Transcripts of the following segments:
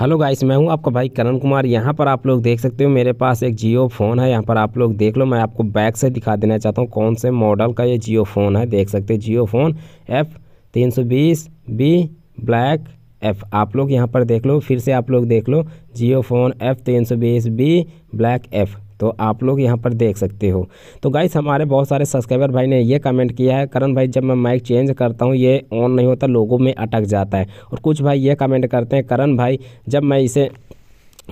hello guys मैं हूं आपका भाई करण कुमार यहां पर आप लोग देख सकते हो मेरे पास एक जियो फ़ोन है यहां पर आप लोग देख लो मैं आपको बैक से दिखा देना चाहता हूं कौन से मॉडल का ये जियो फ़ोन है देख सकते हो जियो फ़ोन एफ़ तीन सौ बीस बी ब्लैक एफ़ आप लोग यहाँ पर देख लो फिर से आप लोग देख लो जियो फ़ोन एफ़ तीन सौ बीस बी ब्लैक एफ़ तो आप लोग यहाँ पर देख सकते हो तो गाइस हमारे बहुत सारे सब्सक्राइबर भाई ने ये कमेंट किया है करण भाई जब मैं माइक चेंज करता हूँ ये ऑन नहीं होता लोगों में अटक जाता है और कुछ भाई ये कमेंट करते हैं करण भाई जब मैं इसे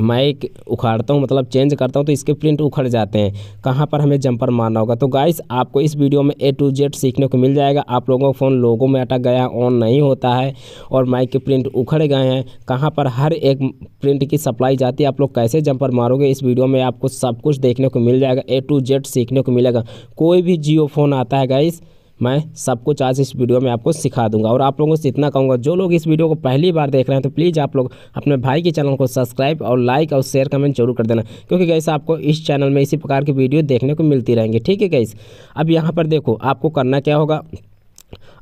माइक उखाड़ता हूँ मतलब चेंज करता हूँ तो इसके प्रिंट उखड़ जाते हैं कहाँ पर हमें जंपर मारना होगा तो गाइस आपको इस वीडियो में ए टू जेड सीखने को मिल जाएगा आप लोगों का फ़ोन लोगों में अटक गया ऑन नहीं होता है और माइक के प्रिंट उखड़ गए हैं कहाँ पर हर एक प्रिंट की सप्लाई जाती है आप लोग कैसे जंपर मारोगे इस वीडियो में आपको सब कुछ देखने को मिल जाएगा ए टू जेड सीखने को मिलेगा कोई भी जियो फ़ोन आता है गाइस मैं सब कुछ आज इस वीडियो में आपको सिखा दूंगा और आप लोगों से इतना कहूँगा जो लोग इस वीडियो को पहली बार देख रहे हैं तो प्लीज़ आप लोग अपने भाई के चैनल को सब्सक्राइब और लाइक और शेयर कमेंट जरूर कर देना क्योंकि गैस आपको इस चैनल में इसी प्रकार की वीडियो देखने को मिलती रहेंगी ठीक है गैस अब यहाँ पर देखो आपको करना क्या होगा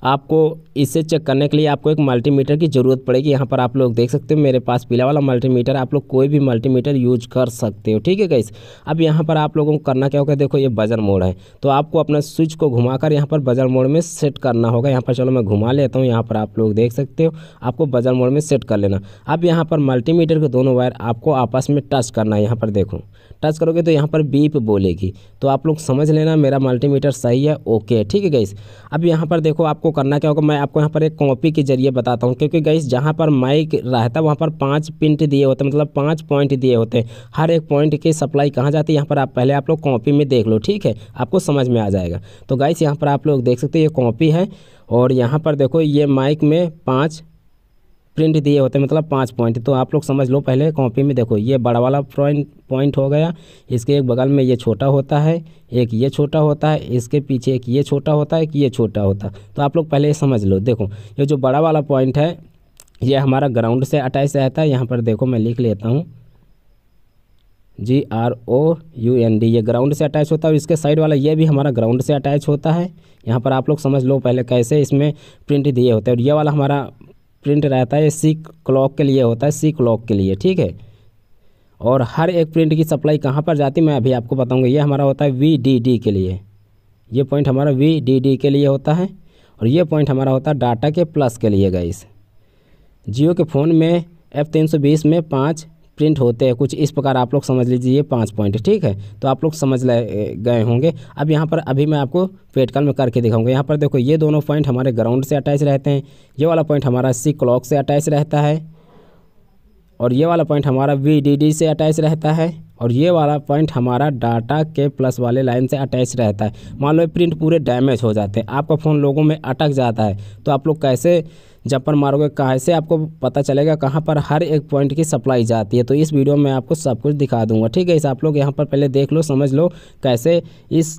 आपको इसे चेक करने के लिए आपको एक मल्टीमीटर की ज़रूरत पड़ेगी यहाँ पर आप लोग देख सकते हो मेरे पास पीला वाला मल्टीमीटर आप लोग कोई भी मल्टीमीटर यूज कर सकते हो ठीक है गाइस अब यहाँ पर आप लोगों को करना क्या होगा देखो ये बजर मोड़ है तो आपको अपना स्विच को घुमा कर यहाँ पर बजर मोड़ में सेट करना होगा यहाँ पर चलो मैं घुमा लेता हूँ यहाँ पर आप लोग देख सकते हो आपको बजर मोड़ में सेट कर लेना अब यहाँ पर मल्टीमीटर के दोनों वायर आपको आपस में टच करना है यहाँ पर देखो टच करोगे तो यहाँ पर बीप बोलेगी तो आप लोग समझ लेना मेरा मल्टीमीटर सही है ओके ठीक है गाइस अब यहाँ पर देखो आपको करना क्या होगा मैं आपको यहाँ पर एक कॉपी के जरिए बताता हूँ क्योंकि गई जहाँ पर माइक रहता है वहाँ पर पाँच पिंट दिए होते हैं मतलब पाँच पॉइंट दिए होते हैं हर एक पॉइंट की सप्लाई कहाँ जाती है यहाँ पर आप पहले आप लोग कॉपी में देख लो ठीक है आपको समझ में आ जाएगा तो गाइस यहाँ पर आप लोग देख सकते हैं ये कॉपी है और यहाँ पर देखो ये माइक में पाँच प्रिंट दिए होते हैं मतलब पाँच पॉइंट तो आप लोग समझ लो पहले कॉपी में देखो ये बड़ा वाला पॉइंट पॉइंट हो गया इसके एक बगल में ये छोटा होता है एक ये छोटा होता है इसके पीछे एक ये छोटा होता है एक ये छोटा होता है तो आप लोग पहले समझ लो देखो ये जो बड़ा वाला पॉइंट है ये हमारा ग्राउंड से अटैच रहता है यहाँ पर देखो मैं लिख लेता हूँ G R O U N D ये ग्राउंड से अटैच होता है और इसके साइड वाला ये भी हमारा ग्राउंड से अटैच होता है यहाँ पर आप लोग समझ लो पहले कैसे इसमें प्रिंट दिए होते हैं और ये वाला हमारा प्रिंट रहता है सी क्लॉक के लिए होता है सी क्लॉक के लिए ठीक है और हर एक प्रिंट की सप्लाई कहाँ पर जाती है मैं अभी आपको बताऊँगा ये हमारा होता है वी डी डी के लिए ये पॉइंट हमारा वी डी डी के लिए होता है और ये पॉइंट हमारा होता है डाटा के प्लस के लिए गई जियो के फ़ोन में एफ तीन सौ बीस में पाँच प्रिंट होते हैं कुछ इस प्रकार आप लोग समझ लीजिए ये पाँच पॉइंट ठीक है तो आप लोग समझ गए होंगे अब यहाँ पर अभी मैं आपको कल में करके दिखाऊंगा यहाँ पर देखो ये दोनों पॉइंट हमारे ग्राउंड से अटैच रहते हैं ये वाला पॉइंट हमारा सी क्लॉक से अटैच रहता है और ये वाला पॉइंट हमारा वी से अटैच रहता है और ये वाला पॉइंट हमारा डाटा के प्लस वाले लाइन से अटैच रहता है मान लो प्रिंट पूरे डैमेज हो जाते हैं आपका फ़ोन लोगों में अटक जाता है तो आप लोग कैसे जब पर मारोगे कहाँ से आपको पता चलेगा कहाँ पर हर एक पॉइंट की सप्लाई जाती है तो इस वीडियो में आपको सब कुछ दिखा दूंगा ठीक है इस आप लोग यहाँ पर पहले देख लो समझ लो कैसे इस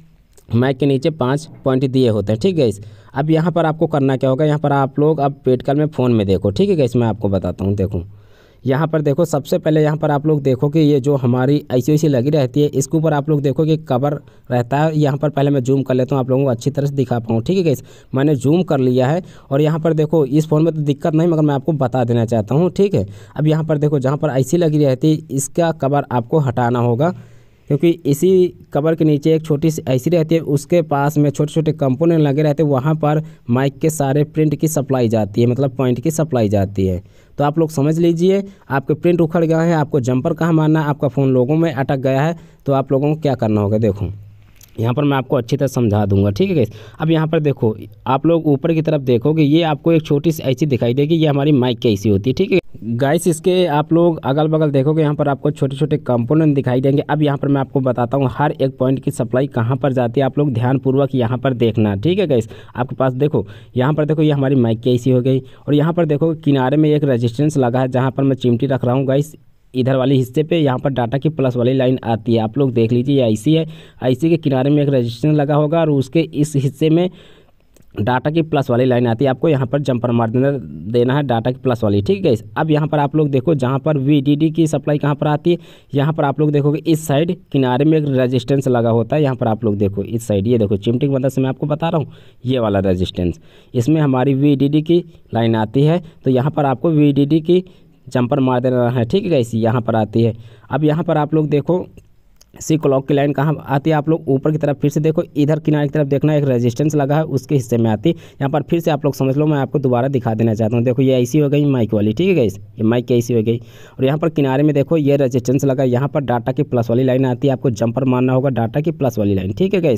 मैक के नीचे पाँच पॉइंट दिए होते हैं ठीक है इस अब यहाँ पर आपको करना क्या होगा यहाँ पर आप लोग अब पेटकल में फ़ोन में देखो ठीक है इसमें आपको बताता हूँ देखूँ यहाँ पर देखो सबसे पहले यहाँ पर आप लोग देखो कि ये जो हमारी ऐसी वैसी लगी रहती है इसके ऊपर आप लोग देखो कि कवर रहता है यहाँ पर पहले मैं जूम कर लेता हूँ आप लोगों को अच्छी तरह से दिखा पाऊँ ठीक है इस मैंने जूम कर लिया है और यहाँ पर देखो इस फ़ोन में तो दिक्कत नहीं मगर मैं आपको बता देना चाहता हूँ ठीक है अब यहाँ पर देखो जहाँ पर ऐसी लगी रहती है इसका कवर आपको हटाना होगा क्योंकि इसी कवर के नीचे एक छोटी सी ऐसी रहती है उसके पास में छोटे छोटे कंपोनेंट लगे रहते हैं वहाँ पर माइक के सारे प्रिंट की सप्लाई जाती है मतलब पॉइंट की सप्लाई जाती है तो आप लोग समझ लीजिए आपके प्रिंट उखड़ गए हैं आपको जंपर कहाँ मारना है आपका फ़ोन लोगों में अटक गया है तो आप लोगों को क्या करना होगा देखो यहाँ पर मैं आपको अच्छी तरह समझा दूंगा ठीक है अब यहाँ पर देखो आप लोग ऊपर की तरफ देखोगे ये आपको एक छोटी सी ऐसी दिखाई देगी ये हमारी माइक की ऐसी होती है ठीक है गाइस इसके आप लोग अगल बगल देखोगे यहाँ पर आपको छोटे छोटे कंपोनेंट दिखाई देंगे अब यहाँ पर मैं आपको बताता हूँ हर एक पॉइंट की सप्लाई कहाँ पर जाती है आप लोग ध्यानपूर्वक यहाँ पर देखना ठीक है गाइस आपके पास देखो यहाँ पर देखो ये हमारी माइक की हो गई और यहाँ पर देखो किनारे में एक रजिस्टेंस लगा है जहाँ पर मैं चिमटी रख रहा हूँ गाइस इधर वाले हिस्से पे यहाँ पर डाटा की प्लस वाली लाइन आती है आप लोग देख लीजिए ये आईसी है आईसी के किनारे में एक रजिस्टेंस लगा होगा और उसके इस हिस्से में डाटा की प्लस वाली लाइन आती है आपको यहाँ पर जंपर मार देना देना है डाटा की प्लस वाली ठीक है अब यहाँ पर आप लोग देखो जहाँ पर वी की सप्लाई कहाँ पर आती है यहाँ पर आप लोग देखोगे इस साइड किनारे में एक रेजिस्टेंस लगा होता है यहाँ पर आप लोग देखो इस साइड ये देखो चिमटी मदद से मैं आपको बता रहा हूँ ये वाला रजिस्टेंस इसमें हमारी वी की लाइन आती है तो यहाँ पर आपको वी की जंपर मार देना है ठीक है इसी यहाँ पर आती है अब यहाँ पर आप लोग देखो सी क्लॉक की लाइन कहाँ आती है आप लोग ऊपर की तरफ फिर से देखो इधर किनारे की तरफ देखना एक रेजिस्टेंस लगा है उसके हिस्से में आती है यहाँ पर फिर से आप लोग समझ लो मैं आपको दोबारा दिखा देना चाहता हूँ देखो ये ऐसी हो गई माइक वाली ठीक है गई ये माइक ऐसी हो गई और यहाँ पर किनारे में देखो ये रजिस्टेंस लगा यहाँ पर डाटा की प्लस वाली लाइन आती है आपको जंपर मानना होगा डाटा की प्लस वाली लाइन ठीक है गई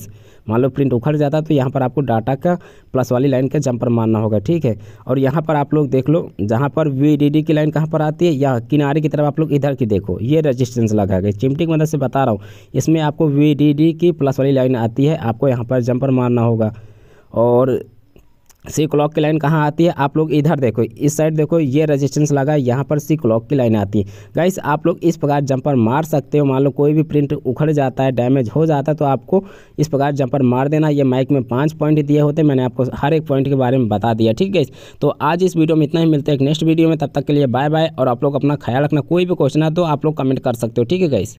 मान लो प्रिंट उखड़ जाता तो यहाँ पर आपको डाटा का प्लस वाली लाइन का जंपर मानना होगा ठीक है और यहाँ पर आप लोग देख लो जहाँ पर वी की लाइन कहाँ पर आती है या किनारे की तरफ आप लोग इधर की देखो ये रजिस्टेंस लगा गई चिमटी की मदद से बता रहा हूँ इसमें आपको वी की प्लस वाली लाइन आती है आपको यहाँ पर जंपर मारना होगा और सी क्लॉक की लाइन कहाँ आती है आप लोग इधर देखो इस साइड देखो ये रेजिस्टेंस लगा है यहाँ पर सी क्लॉक की लाइन आती है गाइस आप लोग इस प्रकार जंपर मार सकते हो मान लो कोई भी प्रिंट उखड़ जाता है डैमेज हो जाता है तो आपको इस प्रकार जंपर मार देना ये माइक में पाँच पॉइंट दिए होते मैंने आपको हर एक पॉइंट के बारे में बता दिया ठीक है तो आज इस वीडियो में इतना ही मिलता है नेक्स्ट वीडियो में तब तक के लिए बाय बाय और आप लोग अपना ख्याल रखना कोई भी क्वेश्चन है तो आप लोग कमेंट कर सकते हो ठीक है गाइस